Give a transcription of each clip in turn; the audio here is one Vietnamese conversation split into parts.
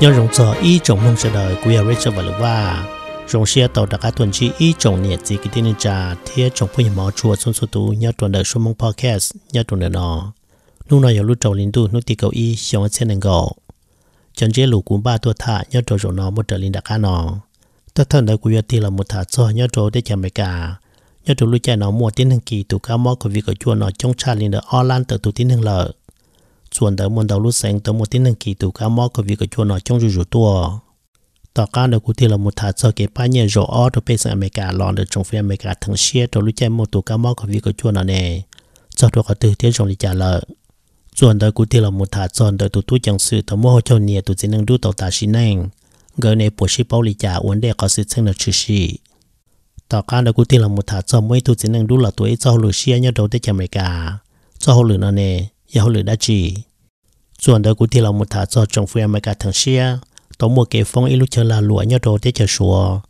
nhờ rộng cho ý trồng mong chờ đời của Richard và Lua xe tàu đặc tuần chi ý trồng nhiệt gì cái tên trà thế trồng phơi mỏ chùa xuân xuân tú nhờ tuần đời mong podcast nhờ tuần đời nọ lúc nào 有 lúc trồng linh tu lúc thì cầu ý xong ở trên ngõ chân chế lũ cũng ba tua thả nhờ trồng rộng nọ một trở linh đặc nọ tất thân đời của thì là một thả cho nhờ trồng để chạm mày cả nhờ chạy nọ mua tiến hàng kỳ tụ cá mò của việc của chùa nọ trong trà linh đời online tự tụ tiến hàng chuẩn tới môn đầu lúc sáng tới một tiếng năng kỳ tụ cá mò có việc của chuồn nó trong rủ rủ tua tỏ cá được cụ thể là một thả sơ cái ba nhẹ rổ ở trong bên sang America lòn được trong phía America thằng xe trong lúc chạy một tụ cá mò có việc của chuồn nó nè cho tôi có từ thế trong lịch trả lời chuẩn tới cụ thể là một thả chuẩn tới tụ tụ chẳng sự tới mò châu nhẹ tụ chỉ năng đu tàu ta xin năng gần này bộ sĩ bảo lịch trả ổn để có sự chân là chữ sĩ tỏ cá được cụ thể là một thả chuẩn mấy tụ chỉ năng đu là tuổi cho lửa xe nhớ đầu tới America cho lửa nó nè giờ họ lựa đã chỉ chuẩn đó cũng thì là một thả cho trong phía mà cả thằng xe tổng một cái phong ít lúc chờ là lụa nhau đồ để chờ sủa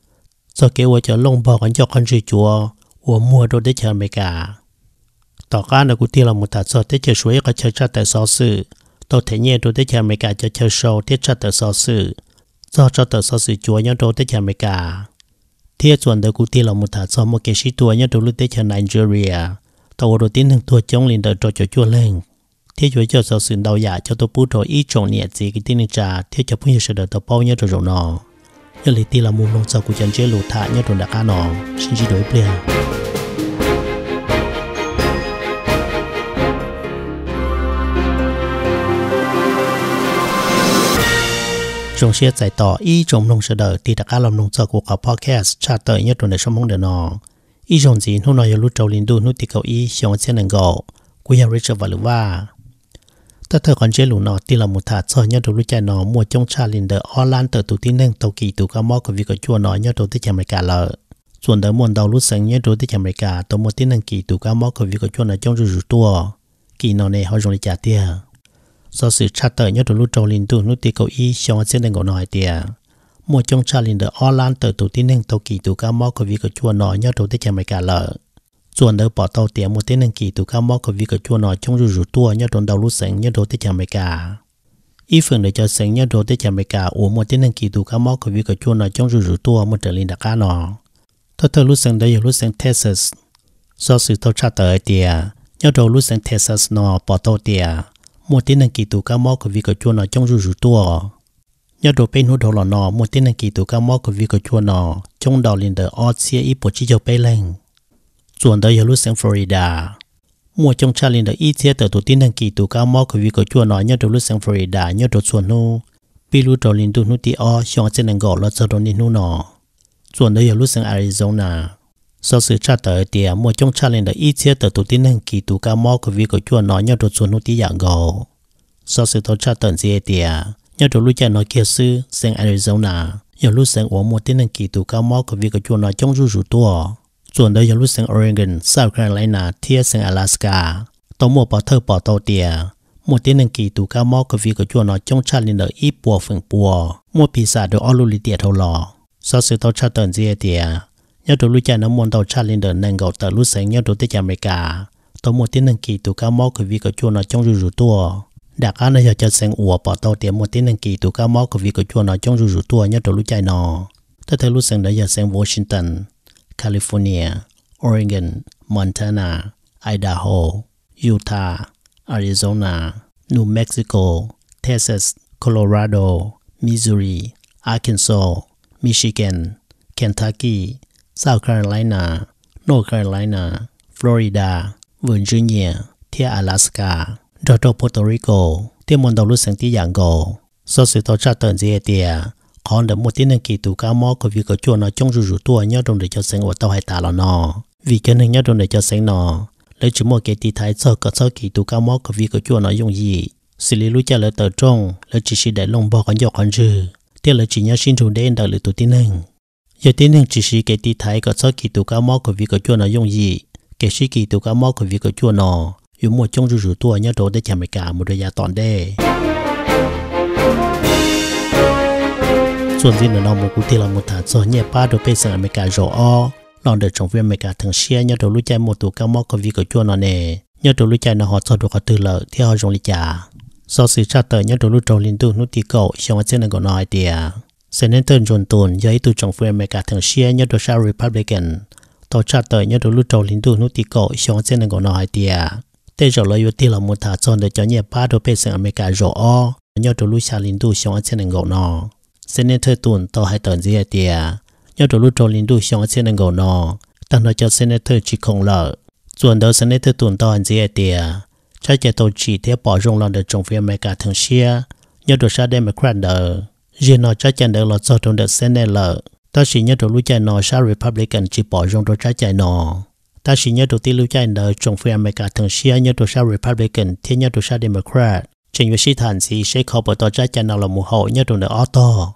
cho kế hoạch chờ lông bò còn cho con gì chùa của mua đồ để chờ mấy cả ต่อการเรากูที่เราหมดตัดสอดที่จะช่วยก็เชื่อชาติสอสื่อตัวเทียนตัวที่จะไม่กาจะเชื่อโชว์ที่ชาติสอสื่อซอชาติสอสื่อจัวยันตัวที่จะไม่กาเทียส่วนเด็กกูที่เราหมดตัดสอมเกชิตัวยันตัวลุที่จะไนจีเรียตัวรถที่หนึ่งตัวจงลินเดอร์ตัวจะจัวเล่ง thế giới cho sau sự đầu giả cho tôi bút rồi ít trồng nhẹ gì cái tin trà thế cho phun sự đời tôi bao nhiêu rồi nó giờ lý ti là muốn nông sau của chân chế lụt thả nhớ rồi đã cá nó xin chỉ đối bia trong xe giải tỏ ý trong nông sự đời thì đã làm nông sau của cả podcast trả tới nhớ rồi để sống mong đời nó ý trong gì hôm nay lúc trâu linh đu nút thì cậu ý xong sẽ năng gạo กูยังรู้จักว่า ta thở còn chế lũ nọ thì là một thả sơ nhau đầu lúc chạy nọ mua trong cha liền đỡ tờ tụ tin nâng tàu kỳ tụ cá mò của việc của chùa nọ nhau đầu tới chạy cả lợ chuẩn đỡ muôn đầu lúc sáng nhau đầu tới chạy mày cả tàu mua tin nâng kỳ tụ cá mò của việc của chùa nọ trong rủ tua kỳ nọ này họ dùng để trả tiền do sự cha tờ nhau đầu lúc trâu liền tụ lúc thì cậu y xong sẽ đang ngồi nói tiền mua trong cha liền đỡ tờ tụ tin nâng tàu kỳ tụ cá mò của việc của chùa nọ nhau đầu tới chạy cả lợ chuẩn đỡ bỏ tàu tiền một tên năng kỳ tụ cao móc của việc chua nọ trong rủ rủ tua nhớ đồn đầu lúc sáng nhớ đồ tới chạm mày cả ý phần để cho sáng nhớ đồ tới chạm mày cả uống một tên năng kỳ tụ cao móc của việc chua nọ trong rủ rủ tua một trở lên đặc cá nọ thật thật lúc sáng đấy giờ lúc sáng Texas do sự tàu tra tới tiền nhớ đồ lúc sáng Texas nọ bỏ tàu tiền một tên năng kỳ tụ cao móc của việc chua nọ trong rủ rủ tua nhớ đồ bên hút đầu lọ nọ một tên năng kỳ tụ cao móc của việc chua nọ trong đầu liền đỡ ót xia ít bộ chi cho bên lành chuẩn tới Hulu sang Florida mùa trong cha linh đã ít thế từ tổ tiên đăng ký tổ cao mò của vị của chùa nói nhớ đầu lúc sang Florida nhớ đầu chuẩn nu bị lúc đầu linh tu nu ti o xong trên năng gỗ là sau đó nên nu nọ chuẩn tới lúc sang Arizona sau sự tra tờ thì mùa trong cha linh đã ít thế từ tổ tiên đăng ký tổ cao mò của vị của chùa nói nhớ đầu chuẩn nu ti dạng gỗ sau sự tổ tra tận gì thì nhớ đầu lúc cha nói kia sư sang Arizona nhớ lúc sang ở mùa tiên đăng ký tổ cao mò của vị của chùa nói trong rủ rủ tua ส่วนโดยยลุสังออริเกนเซาท์แคโรไลนาเทียสัง阿拉斯加ตมัวปอเทอร์ปอโตเตียมัวที่หนึ่งกีตูก้ามอกวีกับจวนอจงชาลินเดออีปัวฝึงปัวมัวปีศาจโดยออลูลิเตียเทาหลอซอสือเตาชาเตินเจียเตียยอดดูลุจาน้ำมนต์เตาชาลินเดอร์นังเกาเตอลุสังยอดดูเตจอเมริกาตมัวที่หนึ่งกีตูก้ามอกวีกับจวนอจงรูรูตัวดักอันนี้จะเสียงอัวปอเตาเตียมัวที่หนึ่งกีตูก้ามอกวีกับจวนอจงรูรูตัวยอดดูลุจานอถ้าเธอลุสังเดียเสียงวอชิงตันแคลิฟอร์เนียออริเกนมอนทานาไอดาโฮยูทาห์อาริโซนานิวเม็กซิโกเท็กซัสโคโลราโดมิสซูรีอาร์คันซอมิชิแกนเคนทักกี้เซาท์แคโรไลนาโนแคโรไลนาฟลอริดาเวอร์จิเนียเที่าสกาดอโตโปโตริโกเที่มอนดอลุสังติยัางโกโซสิโตชาเตนเจเตีย còn được một tiếng năng kỳ tù cao mò của việc ở chùa nó trong rủ rủ tua nhớ đồng để cho sinh của tàu hay tà là nó vì cái này nhớ đồng để cho sinh nó lấy chúng một cái tí thái sơ cơ sơ kỳ tù cao mò của việc ở chùa nó dùng gì xử lý lũ cho lấy tờ trong lấy chỉ sĩ đại long bò con dọc con dư tiếc lấy chỉ nhớ xin chủ đến đợi lấy tụ tiếng năng giờ tiếng năng chỉ sĩ cái tí thái cơ sơ kỳ tù cao mò của việc ở chùa nó dùng gì cái sĩ kỳ tù cao mò của việc ở chùa nó dùng một trong rủ rủ tua nhớ đồng để chạm cả một đời gia toàn đây ส่วนที่นอนมุกุที่เรามุถาส่วนเนี่ยป้าโดยเป็นสังอเมริกาโจอลองเดินจงเวียนอเมริกาทางเชียเนี่ยโดนลูกใจหมดตัวก็มอกกับวิกจัวนอนเนเนี่ยโดนลูกใจนะฮอตสอดกับตื่นเลยที่ฮอจงลิจาสอสื่อชาติเนี่ยโดนลูกจงลินตุนุติเก่าเชียงวันเส้นก็น้อยเดียเซนเตอร์จนตุนย้ายตัวจงเวียนอเมริกาทางเชียเนี่ยโดนชาริพับลิกันต่อชาติเนี่ยโดนลูกจงลินตุนุติเก่าเชียงวันเส้นก็น้อยเดียแต่จงเลยอยู่ที่เรามุถาส่วนเดียวเนี่ยป้าโดยเป็นสังอเมริกาโจอเนี่ยโดนลูกชาลินตุเชียงวันเส้นก็น้อย sen nên thời tuần tàu hai tuần gì tiề nhớ đồ lúc trâu linh đu xong sen nên gầu nọ tăng nó cho sen nên thời chỉ không lợ chuẩn đầu sen nên thời tuần tàu hành gì tiề trái chế tàu chỉ theo bỏ rung lòng được trồng phía mẹ cả thường xia nhớ đồ xa đem mẹ quan đờ riêng nó trái chế được lọt sau trong được sen nên lợ ta chỉ nhớ đồ lúc chạy nọ sa republican chỉ bỏ rung đồ trái chạy nọ ta chỉ nhớ đồ tin lúc chạy nợ trồng phía mẹ cả thường xia nhớ đồ sa republican thiên nhớ đồ sa democrat 正月西坛是西口不到在江南路幕后一段的阿多。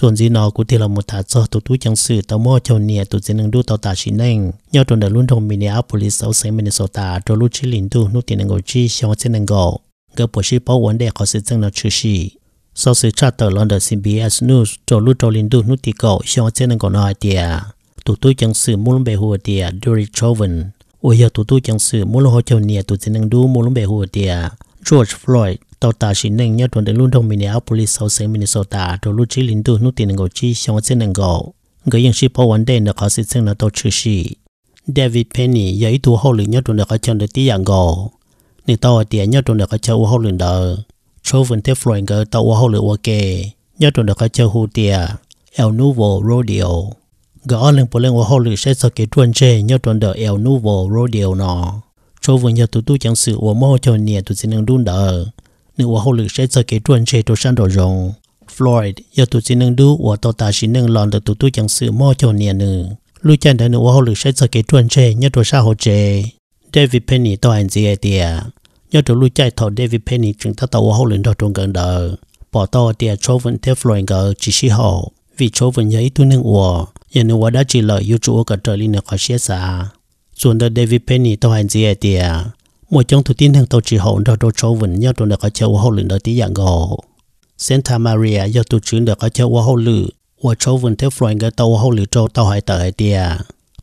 ส่วนจีนอกูที่เราหมดถาจอตัวตู้จังสื่อตมอเจ้าเนี่ยตัวจีนังดูตอตาชินเองยอดตัวเดรุ่นทงมินเนียโพลิสเอาเซมินโซตาตัวลูกชิลินดูนุตินังโกจีชองเจนังโกก็ปวดชีพวันเด็กเขาเสียจังนาชื่อชีสอสื่อชาติลอนเดอร์ซีบีเอสนิวส์ตัวลูกตัวลินดูนุติโกชองเจนังโกนอยเดียตัวตู้จังสื่อมุลเบหัวเดียดูริชอวันโอ้ยตัวตู้จังสื่อมุลหัวเจ้าเนี่ยตัวจีนังดูมุลเบหัวเดียจอร์จฟลอยด์ tàu ta chỉ nên nhớ tuần đến luôn thông Minneapolis sau sinh Minnesota đồ lúc chỉ lính tu nút tiền ngồi chi xong trên nền người dân ship vào vấn đề nó có sự sinh nó tàu chữ sĩ David Penny giờ ít tu hậu lĩnh nhớ tuần được ở chân được tí dạng gỗ nên tàu tiền nhớ tuần được ở chân u hậu lĩnh đó số phần tiếp rồi người tàu u hậu lĩnh ok nhớ tuần được ở chân hụ tiền El Nuevo Rodeo gõ lên bộ lên u hậu lĩnh sẽ sau kế tuần chơi nhớ tuần được El Nuevo Rodeo nọ. số phần nhớ tu tu chẳng sự u mô cho nhẹ tu xin đun đỡ nếu ở hồ lử sẽ chơi cái chuẩn chế đồ sang đồ rồng Floyd giờ tụi xin nâng đu ở tàu ta xin nâng lòn được tụi tôi chẳng sự mò cho nè nữa lưu chân đã nếu ở hồ lử sẽ chơi cái chuẩn chế nhớ đồ sao hồ chế David Penny tàu anh gì tiệt nhớ đồ lưu chạy thọ David Penny chúng ta tạo ở hồ lử đó trung gần đời bỏ tàu tiệt chỗ vấn theo Floyd gờ chỉ xí hồ vì chỗ vấn nhớ tụi nâng ở nhớ nếu ở đã chỉ lợi yêu chúa cả trời linh là khó xé xa Xuống đợt David Penny tàu anh gì tiệt một trong thủ tiên hàng tàu chỉ hậu đó đồ châu vĩnh nhau trong đó có châu hậu lửa đó tí dạng gò Santa Maria do tổ chức được có châu hậu lửa và châu vĩnh theo Floyd cái tàu hậu lửa châu tàu hải tàu hải tia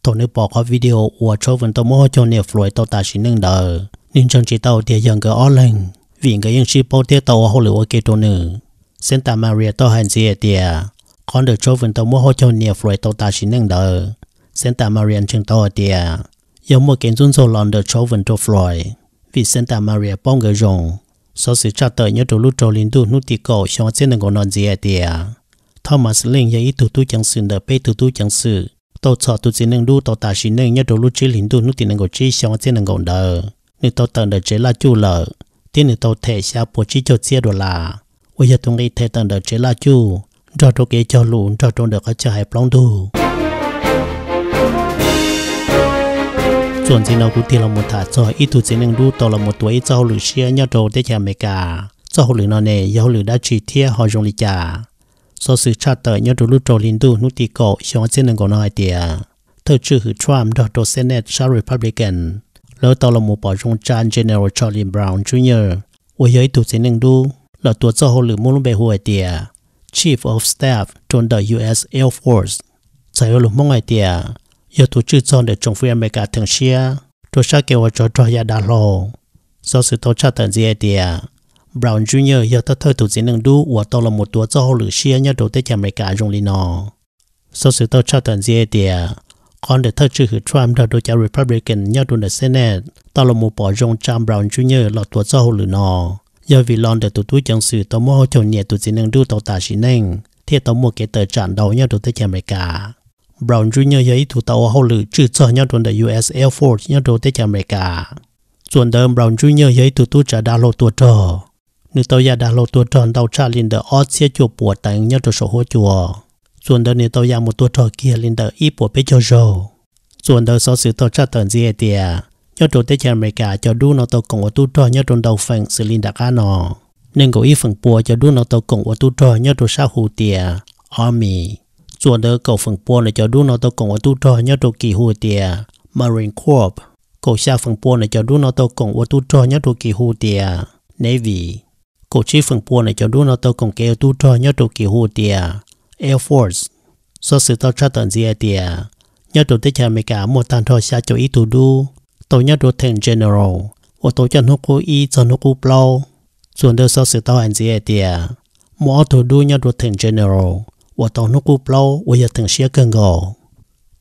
tôi nếu bỏ có video và châu vĩnh tàu mua cho nè phơi tàu ta chỉ nâng đờ nên trong chỉ tàu tia dạng cái ó lành vì cái những ship bao tia tàu hậu lửa kia tôi nữa Santa Maria tàu Hải gì tia còn được châu vĩnh tàu mua cho nè phơi tàu ta chỉ nâng đờ Santa Maria trên tàu tia 有 một kiến dung số lần được cho vận tốc Floyd vì Santa Maria bong người rồng sau sự trả tờ nhớ đồ lúc trâu linh đu nút tì cầu xong trên đường của non gì tìa Thomas Linh dạy tu tu chẳng sự đợi bê tu tu chẳng sự tổ chọ tu chỉ nâng đồ lúc chỉ linh đu nút tì nâng của chỉ xong trên đường của đờ nữ tổ tờ là chu lợ tiên nữ tổ xa bộ chỉ cho chia đồ là bây giờ tôi nghĩ thể tờ đợi là chu cho tôi kế lũ cho tôi được ở chợ hải plong đu chuẩn chỉ nào cũng tiền là một thả rồi ít tuổi chỉ nên đu tàu là một tuổi sau lử xe nhau trâu để chả mày cả sau lử nó nè giàu lử đã chỉ thiệt họ dùng lý cả so sự cha tờ nhau trâu lú trâu linh đu nút tì cổ xong chỉ nên còn nói tiền thời chữ hữu Trump đó trâu Senate sau Republican lỡ tàu là một bảo dùng John General Charlie Brown Jr. ôi giấy tuổi chỉ nên đu là tuổi sau lử muốn bề hồi tiền Chief of Staff trong the U.S. Air Force 在俄罗斯蒙外地啊。cả 有土制造的政府也没敢停歇，多少给我找找也打咯。sau sự thấu trả tận gì địa Brown Jr. giờ ta thơ tụ diễn năng đu và tao là một tùa cho hồ lửa xia nhá đầu tới chạm mấy cả rung lì nọ. Sau sự thấu cha tận gì địa còn để thơ chữ hữu Trump đã đối cho Republican nhà đồn ở Senate tao là một bỏ rung trăm Brown Jr. là tùa cho hồ lửa nọ. Giờ vì lòn để tụ tụ chẳng sự tao mô chồng nhẹ tụ diễn năng đu tao tả xí năng thì tao mua cái tờ tràn đầu nhà đầu tới chạm mấy cả. Brown Jr. giấy thủ tàu hậu lử trừ cho nhau tuần đại US Air Force nhau đồ tới chả America. Tuần đơn Brown Jr. giấy thủ tu trả đa lộ tua trò. Nữ tàu gia đa lộ tua tròn tàu trả lên nhau đồ sổ hô chùa. Tuần đơn nữ tàu gia một tua trò kia lên đờ ít e bùa cho rồ. đơn so sự tàu trả tận gì Nhau đồ tới chả America cho đu nó tàu cộng ở tu nhau đồ đầu phẳng sự lên đạc cá nọ. Nên có ít tàu cộng ở tu nhau đồ sao Army. ส่วนเดอเก่าฝั่งปวนในจอดูนอตกงว่าตู้จอยอตัวกี่หูเตีย Marine Corps เก่าชาฝั่งปวนในจอดูนอตกงว่าตู้จอยอตัวกี่หูเตีย Navy เก่าชีฝั่งปวนในจอดูนอตกงเกลตู้จอยอตัวกี่หูเตีย Air Force ส่วนสื่อต่อชาติเสียเตียยอตัวที่ชาเมกาหมดตันทอชาจอีตูดูตัวยอตัวเทน General ว่าตัวจันทกุอีจันทกุเปล่าส่วนเดอส่วนสื่อต่ออันเสียเตียมอตัวดูยอตัวเทน General 我到那个包，我也等些更高。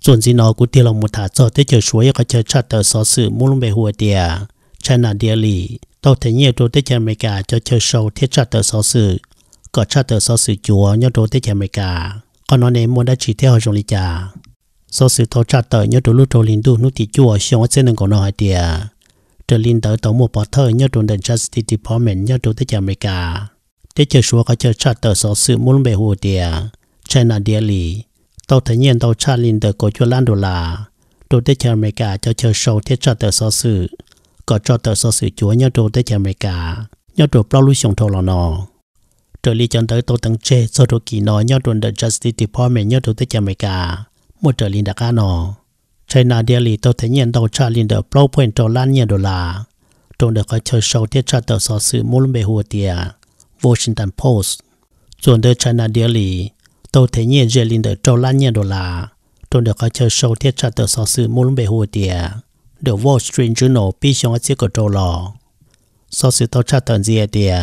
总之呢，我提了木塔做，这就说一个叫吃的少是木龙白活的，在那店里到天夜都这家没干，就就收这吃的少是，个吃的少是脚，要到这家没干，可能你莫得去跳上里家。sau sự thâu trả tờ nhớ đồ lúc đồ linh đu nút tí chua xong ở trên của nó hỏi tìa. Đồ linh đỡ tổng một bỏ thơ nhớ đồ đền Justice Department nhớ đồ tới America. Tế chờ xua có chờ trả sự muốn bề hồ China Daily tàu thể nhiên tàu cha linh tờ cổ chua lan đô la đô tế chè America cho chờ sâu thiết cho tờ so sự có cho tờ so sự chúa nhau đô tế chè America nhau đô bao lưu sống thô lò nò trợ lý chân tới tàu tăng chê so đô kỳ nò nhau đồn the Justice Department nhau đô tế chè America một trợ lý đặc ca nò China Daily tàu thể nhiên tàu cha linh tờ bao point tàu lan nhiên đô la đô được có chờ sâu thiết cho tờ so sự mua lùm bề hùa tìa Washington Post chuẩn tới China Daily tôi thấy nhẹ dễ linh được trâu lan nhẹ đồ là tôi được có chơi sâu thiết trả tờ sọ sự mua lũng bề hồ tìa được Wall Street Journal bị xong ở chiếc cổ trâu lò sọ sự tôi trả tờ gì tìa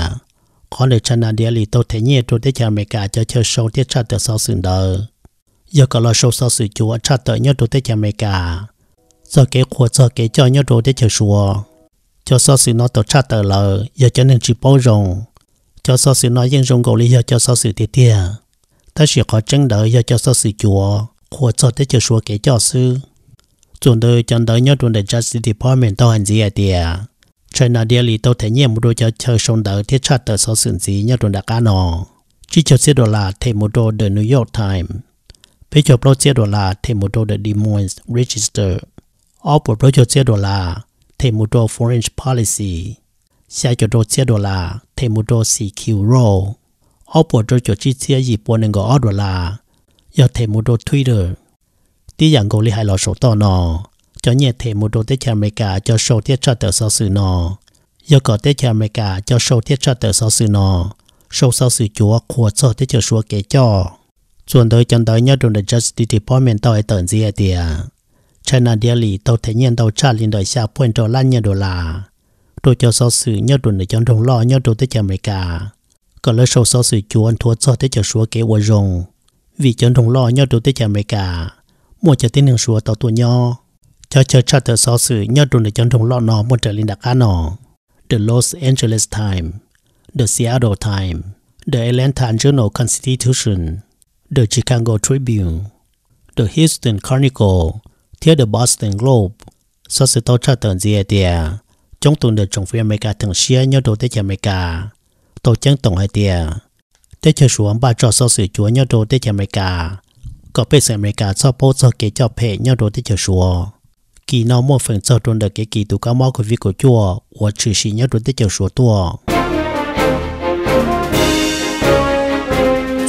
có được chân là địa lý tôi thấy nhẹ tôi để chào mẹ cả chơi chơi sâu thiết trả tờ sọ sự đờ giờ có lo sâu sọ sự chúa trả tờ nhớ tôi để chào mẹ cả giờ kế khóa giờ kế cho nhớ tôi để chờ xua cho sọ sự nó tôi trả tờ lờ giờ cho nên chỉ bao rồng cho sọ sự nó dân rồng cầu lý giờ cho sọ sự tiệt tiệt ta chỉ có chân đợi do cho sơ sự chùa của cho tới cho số kế cho sư chuẩn đời chân đợi nhau chuẩn đời justice department tao hành gì à tiề trên là địa lý tao một đôi cho chơi sông đợi thiết chặt tờ sơ sự gì nhau chuẩn đặc cá nọ chỉ cho xe đô la thêm một đô New York Times bây giờ bao xe đô la thêm một đô the Des Moines Register ở bộ bao giờ đô la thêm một đô Foreign Policy xe cho đô xe đô la thêm một đô CQ Row ở bộ trôi chỗ chi chia gì bộ nên gọi đó là giờ thêm một đồ thuê được tí dạng gọi là hai lò số to nọ cho nhẹ thêm một đồ tết chả cả cho số tiết cho tờ sau sự nọ giờ có tết chả cả cho số tiết cho tờ sau sự nọ số sau sự chúa khua cho tết cho chúa kế cho chuẩn tới chân tới nhớ đồn justice department tao ai tận gì à tiệt China Daily tàu thể nhiên tàu trả liên đời xa point trò lan nhờ đô la. Đồ cho so sự nhớ đồn để chọn đồng lo nhớ đồn tới chả cả có lẽ sâu sau sự chú anh thua cho tới chờ số kế của rồng vì chân đồng lo nhau đầu tới chờ mẹ cả mua chờ tới đường số tàu tuổi nhau cho chờ chờ tới sau sự nhau đầu để chân đồng lo nó mua trở lên đặc cá nó The Los Angeles Times The Seattle Times The Atlanta Journal Constitution The Chicago Tribune The Houston Chronicle theo The Boston Globe sau sự tàu chờ tới gì à chúng tôi được trong phía Mỹ cả thường xuyên nhau đầu tới chờ Mỹ cả tổ chức tổng hai tiền để chờ xuống ba trò sau sự chúa nhau đồ để chờ cả, có bên sự cả cho bố cho kế cho phê nhau đồ để chờ xuống kỳ nó một phần cho trôn được cái kỳ tụ cá mò của việc của chúa và trừ sĩ nhau đồ để chờ xuống tua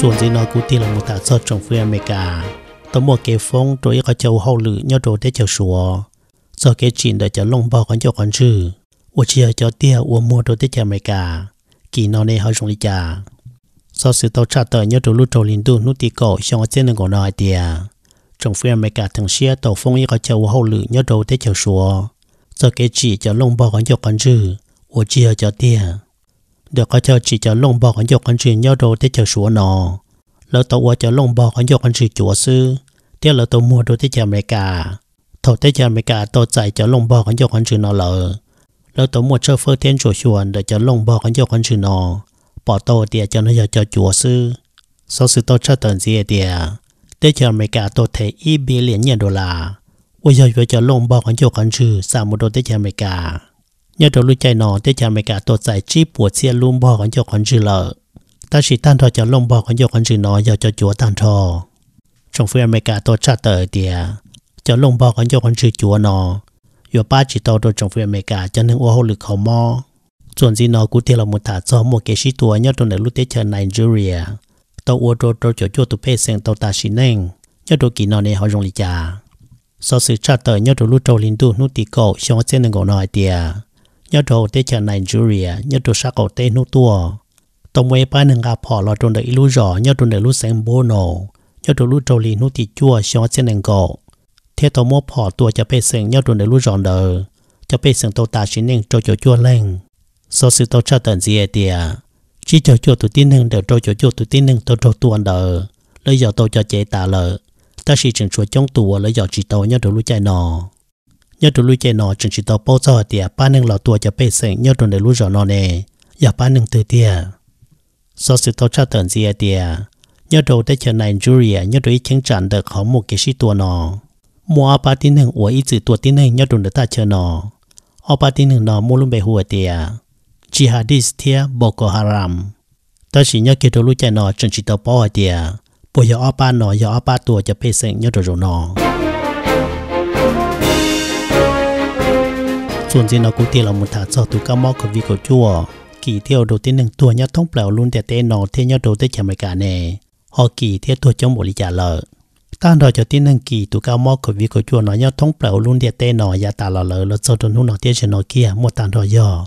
chuẩn gì nó cũng tin là một tạ cho trong phía cả, tổng một cái phong rồi có châu hậu lự nhau đồ để chờ xuống do cái chuyện để chờ lông bao con cho con chữ cả kỳ nó này hơi xuống đi chả sau sự tàu trả tờ nhớ trụ lúc tàu linh tu nút tì cổ xong ở trên đường của nó ai tìa trong phiên mấy cả thằng xe tàu phong y có chầu hậu lử nhớ đầu tới chờ xua giờ cái chỉ cho lông bò còn nhiều con chữ ủa chỉ ở cho tìa được có chầu chỉ cho lông bò còn nhiều con chữ nhớ đầu tới chờ xua nó lỡ tàu ủa cho lông bò còn nhiều con chữ chúa sư tiếc lỡ tàu mua đồ tới chợ mấy cả thầu tới chợ mấy cả tàu chạy cho lông bò còn nhiều con chữ nó lỡ แล้วตัวมัวเชอเฟอร์เทียนจัวชวนเดี๋ยวจะลงบอกกันเจ้าคนชื่อนอปอโตเตียจะน่าจะจัวซื้อซอซื้อโตเชอเตินซีเตียได้เจออเมริกาตัวเทอีบิลเลียนเยนดอลลาร์ว่าจะจะลงบอกกันเจ้าคนชื่อสามโดได้เจออเมริกาเนี่ยตัวรู้ใจนอได้เจออเมริกาตัวใส่จีปวดเสียลุ่มบอกกันเจ้าคนชื่อเลยตาชิตันทอจะลงบอกกันเจ้าคนชื่อนอยากจะจัวตันทอชงเฟืออเมริกาตัวชาเตอร์เตียจะลงบอกกันเจ้าคนชื่อจัวนอ有八几刀都政府也没干，真能我好绿口么？chuẩn gì nó cũng theo là một thả cho một cái sĩ tuổi nhất trong này lúc tết chờ Nigeria tàu ô tô tàu chỗ chỗ tụ phê tàu ta xí neng nhất đôi kỳ này họ dùng lý trả so sự trả tờ nhất đôi lúc tàu linh tu nút tì cổ xong ở trên ngọn nói tiề Nigeria nhất đôi sắc cổ tua tàu mấy ba nâng gặp họ là trong đời lúc rõ nhất trong đời lúc sen bô nổ nhất thế mô phỏ tua cho bê sừng nhau rồi để lũ rọn đờ cho bê sừng tàu ta xin nên trâu chỗ chua lên so sự tàu cho tận gì tìa chỉ cho chua tụ tin nâng đều trâu chỗ chua tụ tin nâng tàu trâu tuần lấy giờ tàu cho tà lợ ta chỉ chừng chuột trong tù lấy giờ chỉ tàu nhau rồi lũ chạy nọ nhau rồi lũ chạy nọ chỉ tàu bao giờ tìa ba nâng lò tua cho bê sừng nhau rồi để lũ rọn nọ nè giờ ba nâng từ tìa so sự tàu cho tận gì tìa nhau rồi tới chờ Nigeria nhau rồi chứng trận được họ một cái sĩ tua nọ mua ba tin hằng ủa ít chữ tua tin hằng nhau đồn được ta chờ ba tin hằng nó mua luôn bề hùa tiề jihadist tiề boko haram ta chỉ nhau kia đồ lúc chạy nó chân chỉ tàu bỏ tiề bây giờ ở ba nó giờ ở ba tua จะเพศเอง nhau đồ nó ส่วนจีนเรากูเตียเรามุนถาจอตุกามอกับวิกจัวกี่เที่ยวโดที่หนึ่งตัวเนี่ยท้องเปล่าลุ่นแต่เต้นอเที่ยวโดได้แคมริกาเน่ฮอกี่เที่ยวตัวจ้องบริจาเลอ ta đó cho tiên năng kỳ tụ cao mò của vi của chùa nhau thông bầu luôn địa tê nó ya ta lò lỡ lỡ cho trần hú nó tiên trên kia mua ta đó giờ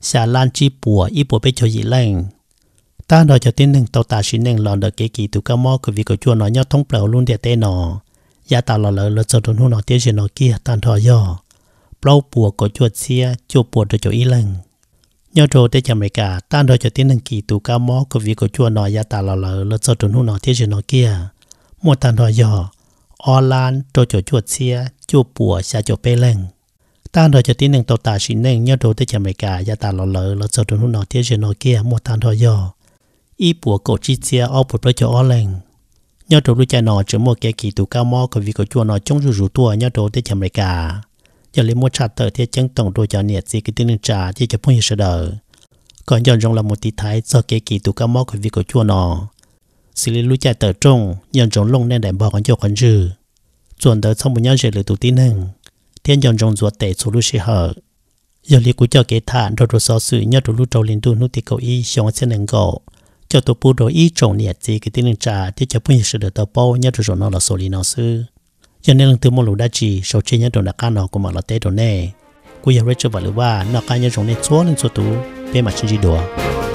xà lan chi bùa ít bùa bê cho dị lành ta đó cho tiên năng tàu ta xin năng lòn đợi kế kỳ tụ mò của vi của chùa nhau thông bầu luôn địa tê nó ya ta lò lỡ lỡ cho trần hú nó tiên trên kia ta đó giờ bao bùa của chùa xia chùa bùa cho chỗ ý lành nhau trâu tây chạm cả ta đó cho tiên năng kỳ tụ cao mò của vi của chùa nó ta lò lỡ lỡ cho trần hú nó tiên trên kia một tàn đòi dò, o lan trôi chỗ chuột xia, chuột bùa xa chỗ bê lên. Tàn đòi cho tin nền tàu tà xin nền nhớ đồ tới chả mày cả, gia tà lọ lỡ lọ sổ trốn hút nọ tiết trên nọ kia, một tàn đòi dò. Y bùa cổ chi xia o bùa bơ cho o lên. Nhớ đồ đu chạy nọ chứ một cái kỳ tù cao mò của vì cổ chua nọ trông rủ rủ tua nhớ đồ tới chả mày cả. Giờ lấy mua chặt tờ thiết chân tổng đồ cho nhiệt gì cái tin nền trà thì cho phong hiệu sở đờ. Còn giờ rong là một tí thái do cái kỳ tù cao mò của vì cổ chua nọ xử lý chạy tờ trông nhận trống lông nên đảm bảo con cho con trừ chuẩn tờ xong một nhau sẽ lấy tụ tin hàng thiên nhận trống ruột tệ số lũ sẽ hở giờ lý cú cho kế thả đồ đồ xó sự nhớ đồ lũ trâu lên tu nút tì cầu y xong sẽ nâng cầu cho tụ bù đồ y trống nhiệt gì cái tin trà thì cho bùn sự được tờ bao nhớ đồ nó là số lý nó sư cho nên lần thứ một lũ đã chỉ sau trên nhớ đồ đã ca nó của mà là đồ nè cú giờ rachel và lũ ba nó ca nhớ trống nè xuống lên số tú bên mặt chân gì đồ